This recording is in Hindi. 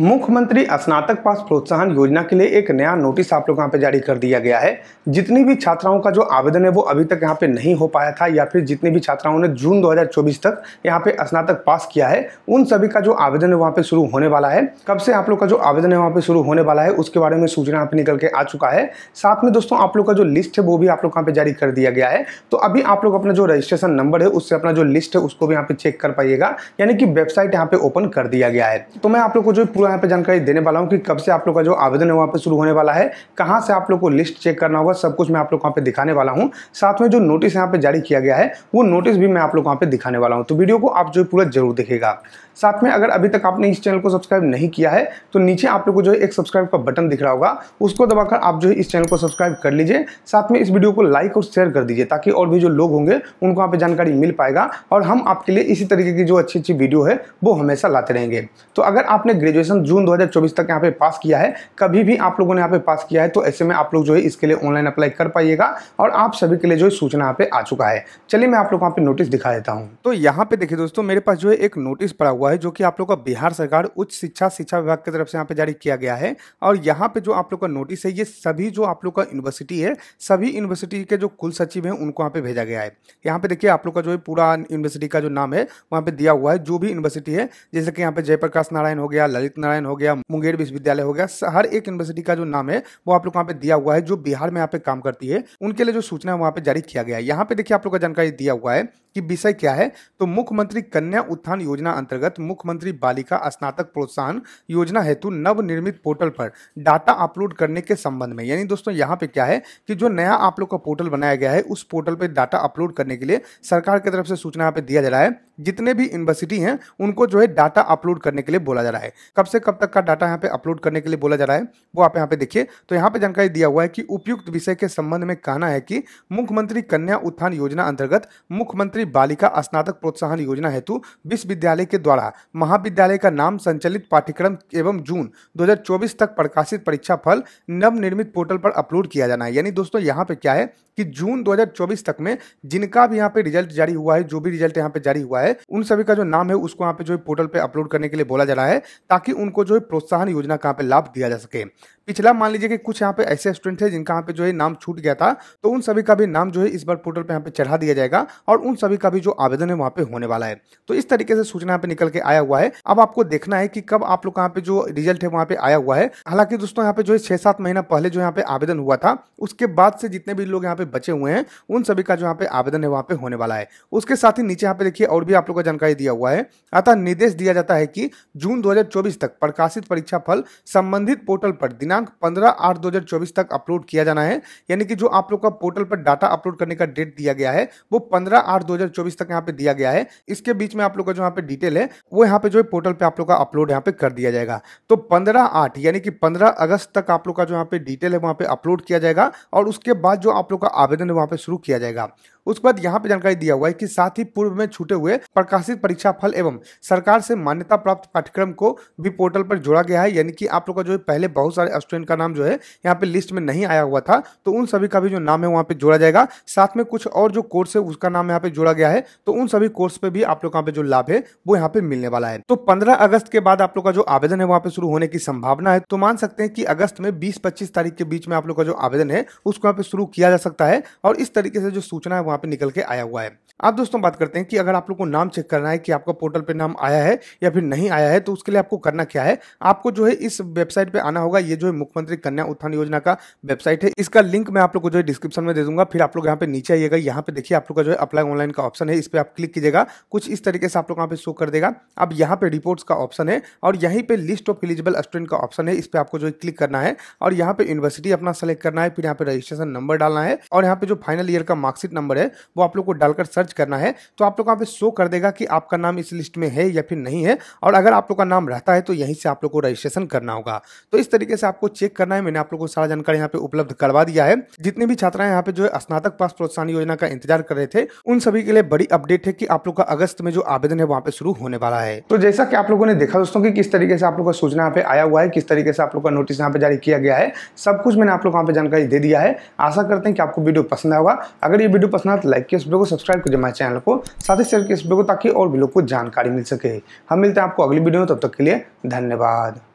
मुख्यमंत्री स्नातक पास प्रोत्साहन योजना के लिए एक नया नोटिस आप लोग यहाँ पे जारी कर दिया गया है जितनी भी छात्राओं का जो आवेदन है वो अभी तक यहाँ पे नहीं हो पाया था या फिर जितनी भी छात्राओं ने जून 2024 तक यहाँ पे स्नातक पास किया है उन सभी का जो आवेदन है वहाँ पे शुरू होने वाला है कब से आप लोग का जो आवेदन है वहाँ पे शुरू होने वाला है उसके बारे में सूचना यहाँ पे निकल के आ चुका है साथ में दोस्तों आप लोग का जो लिस्ट है वो भी आप लोग यहाँ पे जारी कर दिया गया है तो अभी आप लोग अपना जो रजिस्ट्रेशन नंबर है उससे अपना जो लिस्ट है उसको भी यहाँ पे चेक कर पाइएगा यानी कि वेबसाइट यहाँ पे ओपन कर दिया गया है तो मैं आप लोग को जो पूरा यहाँ पे जानकारी देने वाला हूँ कि कब से आप लोग का जो आवेदन है वहाँ पे शुरू होने वाला है कहाँ से आप लोग को लिस्ट चेक करना होगा सब कुछ मैं आप लोग वहाँ पे दिखाने वाला हूँ साथ में जो नोटिस यहाँ पे जारी किया गया है वो नोटिस भी मैं आप लोग वहाँ पे दिखाने वाला हूँ तो वीडियो को आप जो पूरा जरूर देखेगा साथ में अगर अभी तक आपने इस चैनल को सब्सक्राइब नहीं किया है तो नीचे आप लोग को जो है एक सब्सक्राइब का बटन दिख रहा होगा उसको दबाकर आप जो है इस चैनल को सब्सक्राइब कर लीजिए साथ में इस वीडियो को लाइक और शेयर कर दीजिए ताकि और भी जो लोग होंगे उनको यहाँ पे जानकारी मिल पाएगा और हम आपके लिए इसी तरीके की जो अच्छी अच्छी वीडियो है वो हमेशा लाते रहेंगे तो अगर आपने ग्रेजुएशन सेशन जून 2024 तक यहाँ पे पास किया है कभी भी आप लोगों ने यहाँ पे पास किया है तो ऐसे में आप लोग जो है इसके लिए ऑनलाइन अप्लाई कर पाइएगा और आप सभी के लिए जो है सूचना यहाँ पे आ चुका है चलिए मैं आप लोग यहाँ पे नोटिस दिखा देता हूँ तो यहाँ पे देखिए दोस्तों मेरे पास जो है एक नोटिस पड़ा हुआ है जो कि आप लोग का बिहार सरकार उच्च शिक्षा शिक्षा विभाग की तरफ से यहाँ पे जारी किया गया है और यहाँ पे जो आप लोग का नोटिस है ये सभी जो आप लोग का यूनिवर्सिटी है सभी यूनिवर्सिटी के जो कुल सचिव हैं उनको यहाँ पे भेजा गया है यहाँ पे देखिए आप लोग का जो है पूरा यूनिवर्सिटी का जो नाम है वहाँ पे दिया हुआ है जो भी यूनिवर्सिटी है जैसे कि यहाँ पे जयप्रकाश नारायण हो गया ललित नारायण हो गया मुंगेर विश्वविद्यालय हो गया हर एक यूनिवर्सिटी का जो नाम है वो आप लोग वहाँ पे दिया हुआ है जो बिहार में यहाँ पे काम करती है उनके लिए जो सूचना है वहाँ पे जारी किया गया है यहाँ पे देखिए आप लोग का जानकारी दिया हुआ है कि विषय क्या है तो मुख्यमंत्री कन्या उत्थान योजना अंतर्गत मुख्यमंत्री बालिका स्नातक प्रोत्साहन योजना हेतु नव निर्मित पोर्टल पर डाटा अपलोड करने के संबंध में यानी दोस्तों यहाँ पे क्या है कि जो नया आप लोग का पोर्टल बनाया गया है उस पोर्टल पर डाटा अपलोड करने के लिए सरकार की तरफ से सूचना यहाँ पे दिया जा रहा है जितने भी यूनिवर्सिटी हैं उनको जो है डाटा अपलोड करने के लिए बोला जा रहा है कब से कब तक का डाटा यहाँ पे अपलोड करने के लिए बोला जा रहा है वो आप यहाँ पे देखिए तो यहाँ पे जानकारी दिया हुआ है कि उपयुक्त विषय के संबंध में कहना है कि मुख्यमंत्री कन्या उत्थान योजना अंतर्गत मुख्यमंत्री बालिका स्नातक प्रोत्साहन योजना हेतु विश्वविद्यालय के द्वारा महाविद्यालय का नाम संचालित पाठ्यक्रम एवं जून 2024 तक प्रकाशित परीक्षा फल नव निर्मित पोर्टल पर अपलोड किया जाना है यानी दोस्तों यहाँ पे क्या है कि जून 2024 तक में जिनका भी यहाँ पे रिजल्ट जारी हुआ है जो भी रिजल्ट यहाँ पे जारी हुआ है उन सभी का जो नाम है उसको यहाँ पे जो है पोर्टल पे अपलोड करने के लिए बोला जा रहा है ताकि उनको जो है प्रोत्साहन योजना का पे लाभ दिया जा सके पिछला मान लीजिए कि कुछ यहाँ पे ऐसे स्टूडेंट है जिनका यहाँ पे जो है नाम छूट गया था तो उन सभी का भी नाम जो है इस बार पोर्टल पे यहाँ पे चढ़ा दिया जाएगा और उन सभी का भी जो आवेदन है वहाँ पे होने वाला है तो इस तरीके से सूचना यहाँ पे निकल के आया हुआ है अब आपको देखना है कि कब आप लोग यहाँ पे जो रिजल्ट है वहाँ पे आया हुआ है हालांकि दोस्तों यहाँ पे जो है छह सात महीना पहले जो यहाँ पे आवेदन हुआ था उसके बाद से जितने भी लोग यहाँ पे बचे हुए हैं उन सभी का जो यहाँ पे आवेदन है वहाँ पे होने वाला है उसके साथ ही नीचे यहाँ पे देखिए और भी आप लोग का जानकारी दिया हुआ है अतः निर्देश दिया जाता है कि जून दो तक प्रकाशित परीक्षा फल संबंधित पोर्टल पर दिनांक पंद्रह आठ दो तक अपलोड किया जाना है यानी कि जो आप लोग का पोर्टल पर डाटा अपलोड करने का डेट दिया गया है वो पंद्रह आठ दो 2024 तक यहाँ पे दिया गया है इसके बीच में आप लोग का जो यहाँ पे डिटेल है वो यहाँ पे जो है पोर्टल पे आप लोग का अपलोड यहाँ पे कर दिया जाएगा तो पंद्रह आठ यानी कि पंद्रह अगस्त तक आप लोग का जो यहाँ पे डिटेल है वहाँ पे अपलोड किया जाएगा और उसके बाद जो आप लोग का आवेदन है वहाँ पे शुरू किया जाएगा उसके बाद यहाँ पे जानकारी दिया हुआ है कि साथ ही पूर्व में छूटे हुए प्रकाशित परीक्षा फल एवं सरकार से मान्यता प्राप्त पाठ्यक्रम को भी पोर्टल पर जोड़ा गया है यानी कि आप लोग का जो है पहले बहुत सारे स्टूडेंट का नाम जो है यहाँ पे लिस्ट में नहीं आया हुआ था तो उन सभी का भी जो नाम है वहाँ पे जोड़ा जाएगा साथ में कुछ और जो कोर्स है उसका नाम यहाँ पे जोड़ा जोड़ा गया है तो उन सभी कोर्स पे भी आप लोग यहाँ पे जो लाभ है वो यहाँ पे मिलने वाला है तो पंद्रह अगस्त के बाद आप लोग का जो आवेदन है वहाँ पे शुरू होने की संभावना है तो मान सकते हैं कि अगस्त में बीस पच्चीस तारीख के बीच में आप लोग का जो आवेदन है उसको यहाँ पे शुरू किया जा सकता है और इस तरीके से जो सूचना है वहाँ पे निकल के आया हुआ है आप दोस्तों बात करते हैं कि अगर आप लोग को नाम चेक करना है कि आपका पोर्टल पे नाम आया है या फिर नहीं आया है तो उसके लिए आपको करना क्या है आपको जो है इस वेबसाइट पे आना होगा ये जो है मुख्यमंत्री कन्या उत्थान योजना का वेबसाइट है इसका लिंक मैं आप लोग को जो है डिस्क्रिप्शन में दे दूंगा फिर आप लोग यहाँ पे नीचे आइएगा यहाँ पे देखिए आप लोग का जो है अप्लाई ऑनलाइन का ऑप्शन है इस पर आप क्लिक कीजिएगा कुछ इस तरीके से आप लोग यहाँ पे शो कर देगा अब यहाँ पे रिपोर्ट्स का ऑप्शन है और यहीं पे लिस्ट ऑफ एलिजिबल स्टूडेंट का ऑप्शन है इस पर आपको जो क्लिक करना है और यहाँ पे यूनिवर्सिटी अपना सेलेक्ट करना है फिर यहाँ पे रजिस्ट्रेशन नंबर डालना है और यहाँ पे जो फाइनल ईयर का मार्कशीट नंबर है वो आप लोग को डालकर सर्च करना है तो आप लोग यहाँ पे शो कर देगा कि आपका नाम इस लिस्ट में है या फिर नहीं है और अगर आप लोग का नाम रहता है तो यहीं से आप लोग को रजिस्ट्रेशन करना होगा तो इस तरीके से आपको चेक करना है मैंने आप लोग को सारा जानकारी यहाँ पे उपलब्ध करवा दिया है जितने भी छात्राएं यहाँ पे जो है स्नातक पास प्रोत्साहन योजना का इंतजार कर रहे थे उन सभी के लिए बड़ी अपडेट है कि आप लोग का अगस्त में जो आवेदन है वहाँ पे शुरू होने वाला है तो जैसा कि आप लोगों ने देखा दोस्तों कि किस तरीके से आप लोग का सूचना यहाँ पे आया हुआ है किस तरीके से आप लोग का नोटिस यहाँ पे जारी किया गया है सब कुछ मैंने आप लोग यहाँ पे जानकारी दे दिया है आशा करते हैं कि आपको वीडियो पसंद आएगा अगर ये वीडियो पसंद आए तो लाइक किया इस वीडियो को सब्सक्राइब कीजिए हमारे चैनल को साथ ही शेयर किया इस वीडियो को ताकि और भी लोग को जानकारी मिल सके हम मिलते हैं आपको अगली वीडियो में तब तक के लिए धन्यवाद